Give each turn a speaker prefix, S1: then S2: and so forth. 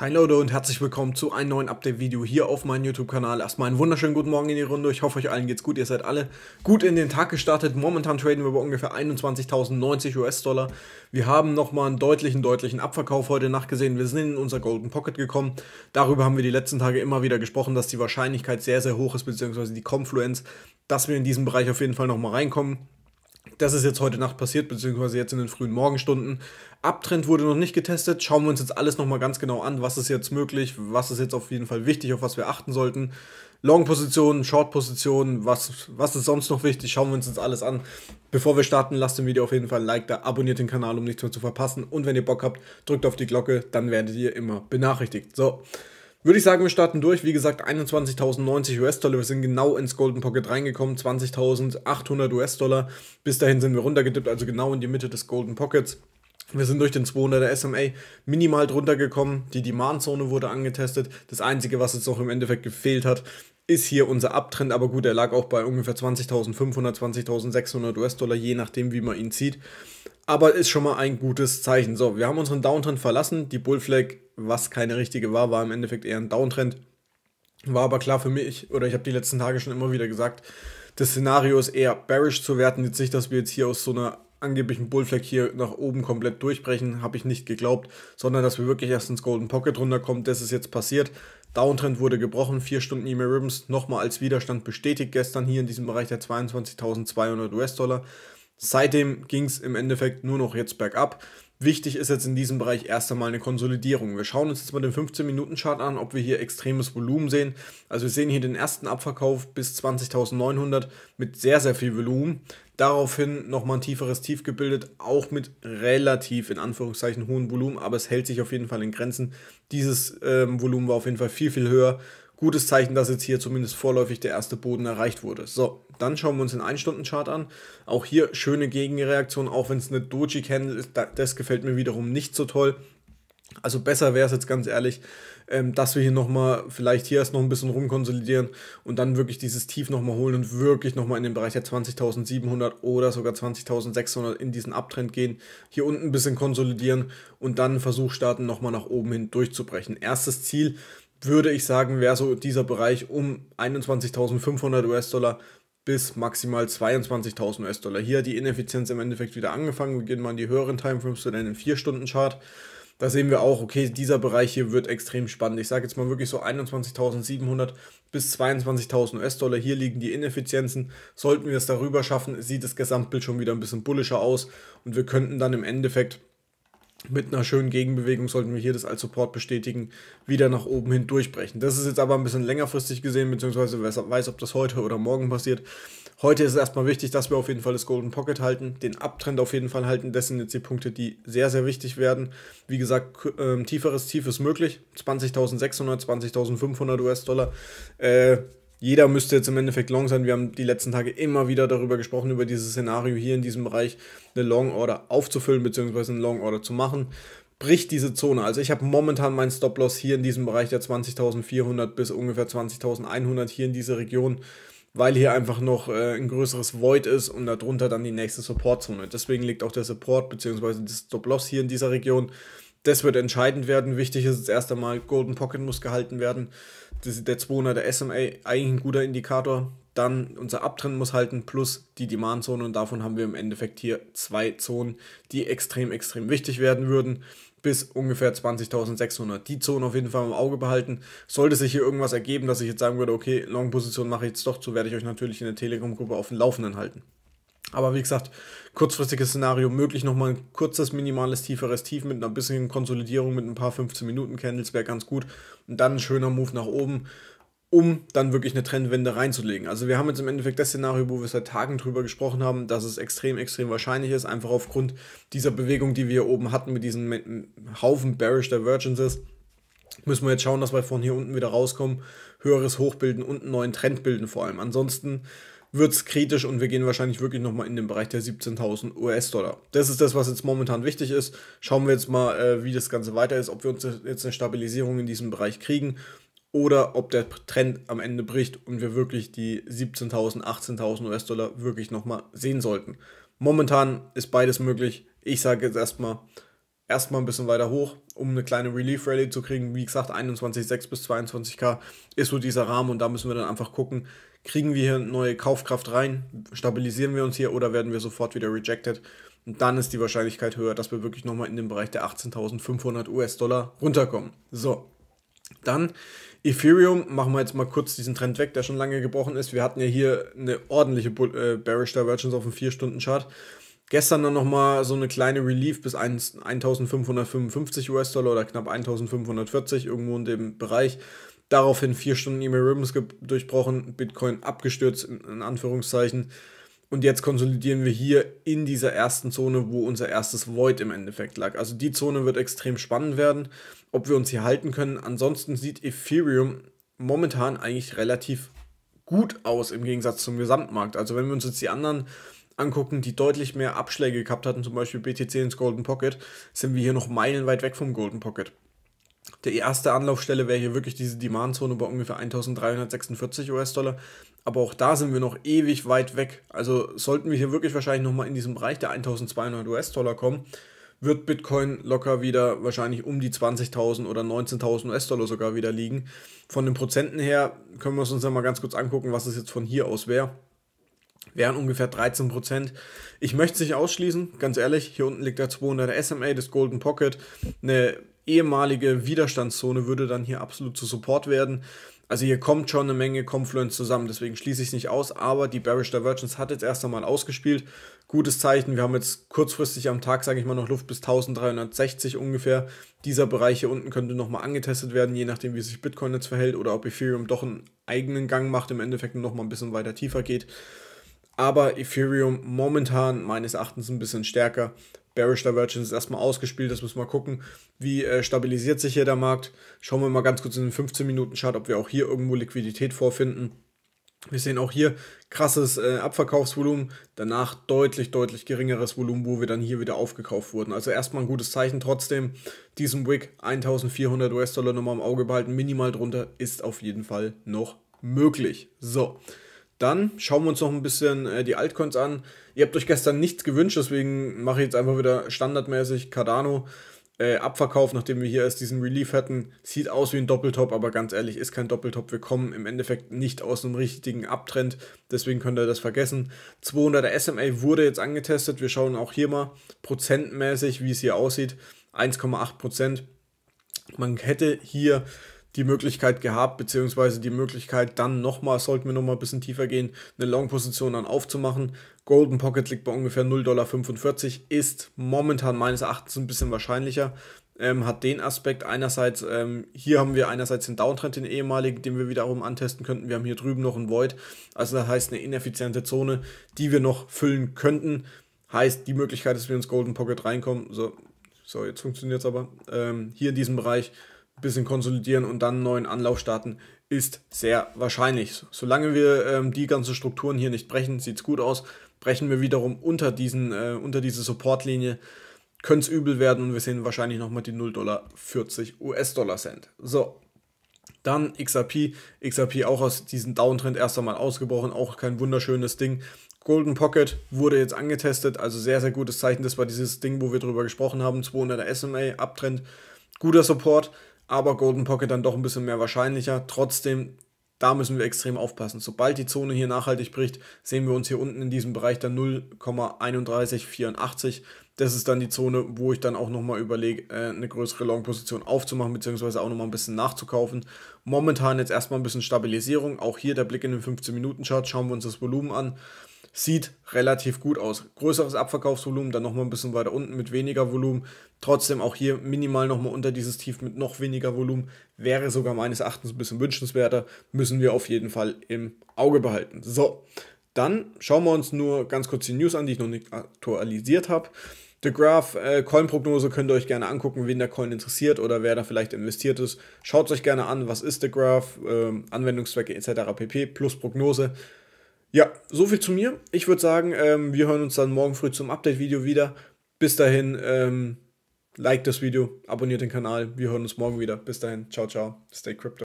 S1: Hi Leute und herzlich willkommen zu einem neuen Update-Video hier auf meinem YouTube-Kanal. Erstmal einen wunderschönen guten Morgen in die Runde. Ich hoffe, euch allen geht's gut. Ihr seid alle gut in den Tag gestartet. Momentan traden wir bei ungefähr 21.090 US-Dollar. Wir haben nochmal einen deutlichen, deutlichen Abverkauf heute Nacht gesehen. Wir sind in unser Golden Pocket gekommen. Darüber haben wir die letzten Tage immer wieder gesprochen, dass die Wahrscheinlichkeit sehr, sehr hoch ist, beziehungsweise die Confluence, dass wir in diesen Bereich auf jeden Fall nochmal reinkommen. Das ist jetzt heute Nacht passiert, beziehungsweise jetzt in den frühen Morgenstunden. Abtrend wurde noch nicht getestet. Schauen wir uns jetzt alles nochmal ganz genau an. Was ist jetzt möglich? Was ist jetzt auf jeden Fall wichtig, auf was wir achten sollten? Long-Positionen, Short-Positionen, was, was ist sonst noch wichtig? Schauen wir uns jetzt alles an. Bevor wir starten, lasst dem Video auf jeden Fall ein Like da, abonniert den Kanal, um nichts mehr zu verpassen. Und wenn ihr Bock habt, drückt auf die Glocke, dann werdet ihr immer benachrichtigt. So, würde ich sagen, wir starten durch. Wie gesagt, 21.090 US-Dollar. Wir sind genau ins Golden Pocket reingekommen. 20.800 US-Dollar. Bis dahin sind wir runtergedippt, also genau in die Mitte des Golden Pockets. Wir sind durch den 200er SMA minimal drunter gekommen. Die Demand-Zone wurde angetestet. Das Einzige, was jetzt noch im Endeffekt gefehlt hat, ist hier unser Abtrend, aber gut, er lag auch bei ungefähr 20.500, 20.600 US-Dollar, je nachdem, wie man ihn zieht. Aber ist schon mal ein gutes Zeichen. So, wir haben unseren Downtrend verlassen. Die Bullflag, was keine richtige war, war im Endeffekt eher ein Downtrend. War aber klar für mich, oder ich habe die letzten Tage schon immer wieder gesagt, das Szenario ist eher bearish zu werten. Jetzt nicht, dass wir jetzt hier aus so einer angeblichen Bullfleck hier nach oben komplett durchbrechen, habe ich nicht geglaubt, sondern dass wir wirklich erst ins Golden Pocket runterkommen, das ist jetzt passiert. Downtrend wurde gebrochen, 4 Stunden E-Mail Ribbons, nochmal als Widerstand bestätigt gestern hier in diesem Bereich der 22.200 US-Dollar. Seitdem ging es im Endeffekt nur noch jetzt bergab. Wichtig ist jetzt in diesem Bereich erst einmal eine Konsolidierung. Wir schauen uns jetzt mal den 15-Minuten-Chart an, ob wir hier extremes Volumen sehen. Also wir sehen hier den ersten Abverkauf bis 20.900 mit sehr, sehr viel Volumen. Daraufhin nochmal ein tieferes Tief gebildet, auch mit relativ in Anführungszeichen hohem Volumen, aber es hält sich auf jeden Fall in Grenzen. Dieses ähm, Volumen war auf jeden Fall viel, viel höher gutes Zeichen, dass jetzt hier zumindest vorläufig der erste Boden erreicht wurde. So, dann schauen wir uns den 1-Stunden-Chart an. Auch hier schöne Gegenreaktion, auch wenn es eine Doji-Candle ist, das gefällt mir wiederum nicht so toll. Also besser wäre es jetzt ganz ehrlich, ähm, dass wir hier nochmal, vielleicht hier erst noch ein bisschen rumkonsolidieren und dann wirklich dieses Tief nochmal holen und wirklich nochmal in den Bereich der 20.700 oder sogar 20.600 in diesen Abtrend gehen, hier unten ein bisschen konsolidieren und dann einen Versuch starten, nochmal nach oben hin durchzubrechen. Erstes Ziel würde ich sagen, wäre so dieser Bereich um 21.500 US-Dollar bis maximal 22.000 US-Dollar. Hier hat die Ineffizienz im Endeffekt wieder angefangen. Wir gehen mal in die höheren Timeframes zu den 4-Stunden-Chart. Da sehen wir auch, okay, dieser Bereich hier wird extrem spannend. Ich sage jetzt mal wirklich so 21.700 bis 22.000 US-Dollar. Hier liegen die Ineffizienzen. Sollten wir es darüber schaffen, sieht das Gesamtbild schon wieder ein bisschen bullischer aus und wir könnten dann im Endeffekt mit einer schönen Gegenbewegung sollten wir hier das als Support bestätigen, wieder nach oben hin durchbrechen. Das ist jetzt aber ein bisschen längerfristig gesehen, beziehungsweise weiß, ob das heute oder morgen passiert. Heute ist es erstmal wichtig, dass wir auf jeden Fall das Golden Pocket halten, den Abtrend auf jeden Fall halten. Das sind jetzt die Punkte, die sehr, sehr wichtig werden. Wie gesagt, äh, tieferes Tief ist möglich. 20.600, 20.500 US-Dollar. Äh, jeder müsste jetzt im Endeffekt long sein. Wir haben die letzten Tage immer wieder darüber gesprochen, über dieses Szenario hier in diesem Bereich eine Long Order aufzufüllen bzw. eine Long Order zu machen. Bricht diese Zone. Also ich habe momentan meinen Stop-Loss hier in diesem Bereich der 20.400 bis ungefähr 20.100 hier in dieser Region, weil hier einfach noch äh, ein größeres Void ist und darunter dann die nächste Support-Zone. Deswegen liegt auch der Support bzw. das Stop-Loss hier in dieser Region das wird entscheidend werden. Wichtig ist jetzt erst einmal, Golden Pocket muss gehalten werden. Das, der 200 der SMA, eigentlich ein guter Indikator. Dann unser Abtrend muss halten, plus die Demand-Zone. Und davon haben wir im Endeffekt hier zwei Zonen, die extrem, extrem wichtig werden würden. Bis ungefähr 20.600. Die Zone auf jeden Fall im Auge behalten. Sollte sich hier irgendwas ergeben, dass ich jetzt sagen würde, okay, Long-Position mache ich jetzt doch zu, werde ich euch natürlich in der Telegram-Gruppe auf dem Laufenden halten. Aber wie gesagt, kurzfristiges Szenario möglich, nochmal ein kurzes, minimales, tieferes Tief mit einer bisschen Konsolidierung, mit ein paar 15 Minuten Candles wäre ganz gut. Und dann ein schöner Move nach oben, um dann wirklich eine Trendwende reinzulegen. Also wir haben jetzt im Endeffekt das Szenario, wo wir seit Tagen drüber gesprochen haben, dass es extrem, extrem wahrscheinlich ist, einfach aufgrund dieser Bewegung, die wir hier oben hatten mit diesen Haufen Bearish Divergences. Müssen wir jetzt schauen, dass wir von hier unten wieder rauskommen, höheres Hoch bilden und einen neuen Trend bilden vor allem. Ansonsten wird es kritisch und wir gehen wahrscheinlich wirklich nochmal in den Bereich der 17.000 US-Dollar. Das ist das, was jetzt momentan wichtig ist. Schauen wir jetzt mal, äh, wie das Ganze weiter ist, ob wir uns jetzt eine Stabilisierung in diesem Bereich kriegen oder ob der Trend am Ende bricht und wir wirklich die 17.000, 18.000 US-Dollar wirklich nochmal sehen sollten. Momentan ist beides möglich. Ich sage jetzt erstmal erstmal ein bisschen weiter hoch, um eine kleine Relief Rally zu kriegen. Wie gesagt, 21,6 bis 22k ist so dieser Rahmen und da müssen wir dann einfach gucken, kriegen wir hier neue Kaufkraft rein, stabilisieren wir uns hier oder werden wir sofort wieder rejected. Und dann ist die Wahrscheinlichkeit höher, dass wir wirklich nochmal in den Bereich der 18.500 US-Dollar runterkommen. So, dann Ethereum, machen wir jetzt mal kurz diesen Trend weg, der schon lange gebrochen ist. Wir hatten ja hier eine ordentliche Bull äh, Bearish Divergence auf dem 4-Stunden-Chart. Gestern dann nochmal so eine kleine Relief bis 1555 US-Dollar oder knapp 1540 irgendwo in dem Bereich. Daraufhin vier Stunden E-Mail Ribbons durchbrochen, Bitcoin abgestürzt in, in Anführungszeichen. Und jetzt konsolidieren wir hier in dieser ersten Zone, wo unser erstes Void im Endeffekt lag. Also die Zone wird extrem spannend werden, ob wir uns hier halten können. Ansonsten sieht Ethereum momentan eigentlich relativ gut aus im Gegensatz zum Gesamtmarkt. Also wenn wir uns jetzt die anderen angucken, die deutlich mehr Abschläge gehabt hatten, zum Beispiel BTC ins Golden Pocket, sind wir hier noch meilenweit weg vom Golden Pocket. Die erste Anlaufstelle wäre hier wirklich diese Demandzone bei ungefähr 1346 US-Dollar. Aber auch da sind wir noch ewig weit weg. Also sollten wir hier wirklich wahrscheinlich nochmal in diesem Bereich der 1200 US-Dollar kommen, wird Bitcoin locker wieder wahrscheinlich um die 20.000 oder 19.000 US-Dollar sogar wieder liegen. Von den Prozenten her können wir es uns ja mal ganz kurz angucken, was es jetzt von hier aus wäre wären ungefähr 13%. Ich möchte es nicht ausschließen, ganz ehrlich, hier unten liegt der 200er SMA des Golden Pocket. Eine ehemalige Widerstandszone würde dann hier absolut zu Support werden. Also hier kommt schon eine Menge Confluence zusammen, deswegen schließe ich es nicht aus, aber die Bearish Divergence hat jetzt erst einmal ausgespielt. Gutes Zeichen, wir haben jetzt kurzfristig am Tag, sage ich mal, noch Luft bis 1360 ungefähr. Dieser Bereich hier unten könnte nochmal angetestet werden, je nachdem wie sich Bitcoin jetzt verhält oder ob Ethereum doch einen eigenen Gang macht, im Endeffekt nochmal ein bisschen weiter tiefer geht aber Ethereum momentan meines Erachtens ein bisschen stärker. Bearish Divergence ist erstmal ausgespielt, das müssen wir mal gucken, wie äh, stabilisiert sich hier der Markt. Schauen wir mal ganz kurz in den 15-Minuten-Chart, ob wir auch hier irgendwo Liquidität vorfinden. Wir sehen auch hier krasses äh, Abverkaufsvolumen, danach deutlich, deutlich geringeres Volumen, wo wir dann hier wieder aufgekauft wurden. Also erstmal ein gutes Zeichen trotzdem. Diesen Wick 1400 US-Dollar nochmal im Auge behalten, minimal drunter ist auf jeden Fall noch möglich. So, dann schauen wir uns noch ein bisschen äh, die Altcoins an. Ihr habt euch gestern nichts gewünscht, deswegen mache ich jetzt einfach wieder standardmäßig Cardano. Äh, Abverkauf, nachdem wir hier erst diesen Relief hatten, sieht aus wie ein Doppeltop, aber ganz ehrlich, ist kein Doppeltop. Wir kommen im Endeffekt nicht aus einem richtigen Abtrend, deswegen könnt ihr das vergessen. 200er SMA wurde jetzt angetestet. Wir schauen auch hier mal prozentmäßig, wie es hier aussieht. 1,8 Man hätte hier die Möglichkeit gehabt, beziehungsweise die Möglichkeit dann nochmal, sollten wir nochmal ein bisschen tiefer gehen, eine Long-Position dann aufzumachen. Golden Pocket liegt bei ungefähr 0,45 Dollar, ist momentan meines Erachtens ein bisschen wahrscheinlicher. Ähm, hat den Aspekt einerseits, ähm, hier haben wir einerseits den Downtrend, den ehemaligen, den wir wiederum antesten könnten. Wir haben hier drüben noch einen Void, also das heißt eine ineffiziente Zone, die wir noch füllen könnten. Heißt, die Möglichkeit, dass wir ins Golden Pocket reinkommen, so, so jetzt funktioniert es aber, ähm, hier in diesem Bereich bisschen konsolidieren und dann einen neuen Anlauf starten, ist sehr wahrscheinlich. Solange wir ähm, die ganzen Strukturen hier nicht brechen, sieht es gut aus. Brechen wir wiederum unter, diesen, äh, unter diese Supportlinie, könnte es übel werden und wir sehen wahrscheinlich nochmal die 0,40 Dollar US-Dollar Cent. So, dann XRP. XRP auch aus diesem Downtrend erst einmal ausgebrochen, auch kein wunderschönes Ding. Golden Pocket wurde jetzt angetestet, also sehr, sehr gutes Zeichen. Das war dieses Ding, wo wir drüber gesprochen haben, 200er SMA, Abtrend, guter Support aber Golden Pocket dann doch ein bisschen mehr wahrscheinlicher. Trotzdem, da müssen wir extrem aufpassen. Sobald die Zone hier nachhaltig bricht, sehen wir uns hier unten in diesem Bereich dann 0,3184. Das ist dann die Zone, wo ich dann auch nochmal überlege, äh, eine größere Long-Position aufzumachen, beziehungsweise auch nochmal ein bisschen nachzukaufen. Momentan jetzt erstmal ein bisschen Stabilisierung. Auch hier der Blick in den 15-Minuten-Chart. Schauen wir uns das Volumen an sieht relativ gut aus. Größeres Abverkaufsvolumen, dann nochmal ein bisschen weiter unten mit weniger Volumen. Trotzdem auch hier minimal nochmal unter dieses Tief mit noch weniger Volumen. Wäre sogar meines Erachtens ein bisschen wünschenswerter. Müssen wir auf jeden Fall im Auge behalten. So, dann schauen wir uns nur ganz kurz die News an, die ich noch nicht aktualisiert habe. The Graph äh, Coin-Prognose könnt ihr euch gerne angucken, wen der Coin interessiert oder wer da vielleicht investiert ist. Schaut es euch gerne an, was ist The Graph, äh, Anwendungszwecke etc. pp. plus Prognose. Ja, so viel zu mir. Ich würde sagen, ähm, wir hören uns dann morgen früh zum Update-Video wieder. Bis dahin, ähm, liked das Video, abonniert den Kanal. Wir hören uns morgen wieder. Bis dahin, ciao, ciao. Stay crypto.